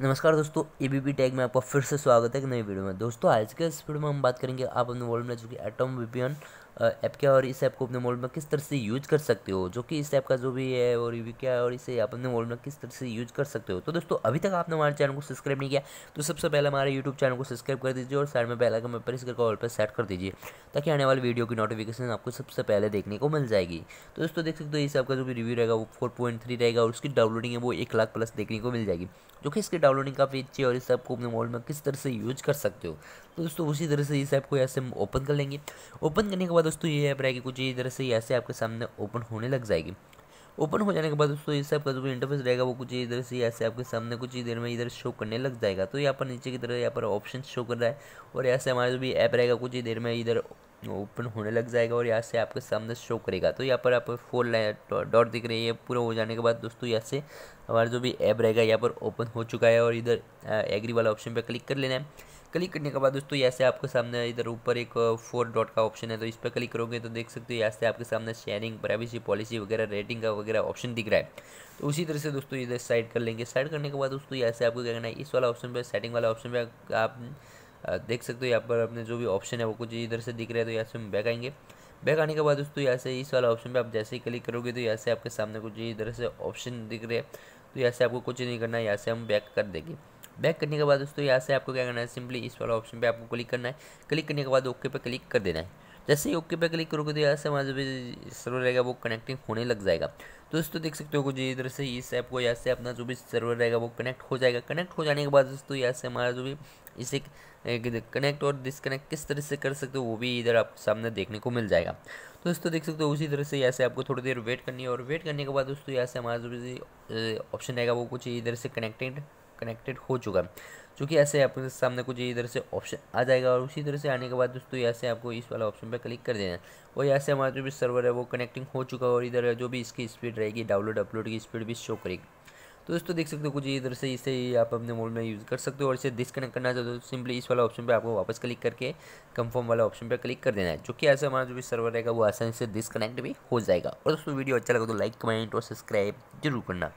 नमस्कार दोस्तों A B P tag में आपका फिर से स्वागत है एक नई वीडियो में दोस्तों आज के इस वीडियो में हम बात करेंगे आप अपने वर्ल्ड में कि एटम वीपीएन ऐप क्या और इस ऐप को अपने मोबाइल में किस तरह से यूज कर सकते हो जो कि इस ऐप का जो भी है और रिव्यू क्या है और इसे आप अपने मोबाइल में किस तरह से यूज कर सकते हो तो दोस्तों अभी तक आपने हमारे चैनल को सब्सक्राइब नहीं किया तो सबसे पहले हमारे यूट्यूब चैनल को सब्सक्राइब कर दीजिए और साइड में पहला का मैं प्रेस करके ऑल पर सेट कर दीजिए ताकि आने वाली वीडियो की नोटिफिकेशन आपको सबसे पहले देखने को मिल जाएगी तो दोस्तों देख सकते हो इस ऐप का जो भी रिव्यू रहेगा वो फोर पॉइंट थ्री रहेगा और उसकी डाउनलोडिंग है वो एक लाख प्लस देखने को मिल जाएगी जो कि इसकी डाउनलोडिंग काफ़ी अच्छी है और इस ऐप को अपने मोबाइल में किस तरह से यूज कर सकते हो तो दोस्तों उसी तरह से इस ऐप को ऐसे ओपन कर लेंगे ओपन करने के बाद दोस्तों ये ऐप रहेगी कुछ इधर से ऐसे आपके सामने ओपन होने लग जाएगी ओपन हो जाने के बाद दोस्तों इस का जो इंटरफेस रहेगा वो कुछ इधर से ऐसे आपके सामने कुछ ही देर में इधर शो करने लग जाएगा तो यहाँ पर नीचे की तरह यहाँ पर ऑप्शन शो कर रहा है और ऐसे हमारा जो भी ऐप रहेगा कुछ ही देर में इधर ओपन होने लग जाएगा और यहाँ से आपके सामने शो करेगा तो यहाँ पर आप फोर लाइन डॉट दिख रही है पूरा हो जाने के बाद दोस्तों यहाँ से हमारा जो भी ऐप रहेगा यहाँ पर ओपन हो चुका है और इधर एग्री वाला ऑप्शन पर क्लिक कर लेना है क्लिक करने के बाद दोस्तों यहाँ से आपके सामने इधर ऊपर एक फोर डॉट का ऑप्शन है तो इस पर क्लिक करोगे तो देख सकते हो यहाँ से आपके सामने शेयरिंग प्राइवेसी पॉलिसी वगैरह रेटिंग का वगैरह ऑप्शन दिख रहा है तो उसी तरह से दोस्तों इधर साइड कर लेंगे साइड करने के बाद दोस्तों यहाँ से आपको क्या करना है इस वाला ऑप्शन पर सेटिंग वाला ऑप्शन पर आप देख सकते हो यहाँ पर अपने जो भी ऑप्शन है वो कुछ इधर से दिख रहे हैं तो यहाँ से हम बैक आएंगे बैक आने के बाद दोस्तों यहाँ से इस वाला ऑप्शन पे आप जैसे ही क्लिक करोगे तो यहाँ से आपके सामने कुछ इधर से ऑप्शन दिख रहे हैं तो यहाँ से आपको कुछ नहीं करना है यहाँ से हम बैक कर देंगे बैक करने के बाद दोस्तों यहाँ से आपको क्या करना है सिंपली इस वाला ऑप्शन पर आपको क्लिक करना है क्लिक करने के बाद ओके पर क्लिक कर देना है जैसे ही ओके पे क्लिक करोगे तो यहाँ से हमारा जो सर्वर रहेगा वो कनेक्टिंग होने लग जाएगा तो दोस्तों देख सकते हो जी इधर से इस ऐप को यहाँ से अपना जो भी सर्वर रहेगा वो कनेक्ट हो जाएगा कनेक्ट हो जाने के बाद दोस्तों यहाँ से हमारा जो भी इसे कनेक्ट और डिसकनेक्ट किस तरह से कर सकते हो वो भी इधर आपके सामने देखने को मिल जाएगा तो दोस्तों देख सकते हो उसी तरह से यहाँ से आपको थोड़ी देर वेट करनी है और वेट करने के बाद दोस्तों यहाँ से हमारा जो भी ऑप्शन रहेगा वो कुछ इधर से कनेक्टेड कनेक्टेड हो चुका है चूँकि ऐसे आपके सामने कुछ इधर से ऑप्शन आ जाएगा और उसी तरह से आने के बाद दोस्तों यहाँ से आपको इस वाला ऑप्शन पर क्लिक कर देना है और यहाँ से हमारा जो भी सर्वर है वो कनेक्टिंग हो चुका है और इधर जो भी इसकी स्पीड रहेगी डाउनलोड अपलोड की स्पीड भी शो करेगी तो दोस्तों देख सकते हो कुछ इधर से इसे आप अपने मोबाइल में यूज़ कर सकते हो और इसे डिसकनेक्ट करना चाहते हो तो सिंपली इस वाला ऑप्शन पे आपको वापस क्लिक करके कंफर्म वाला ऑप्शन पे क्लिक कर देना है जो कि ऐसे हमारा जो भी सर्वर रहेगा वो आसानी से डिसकनेक्ट भी हो जाएगा और दोस्तों वीडियो अच्छा लगा तो लाइक कमेंट और सब्सक्राइब जरूर करना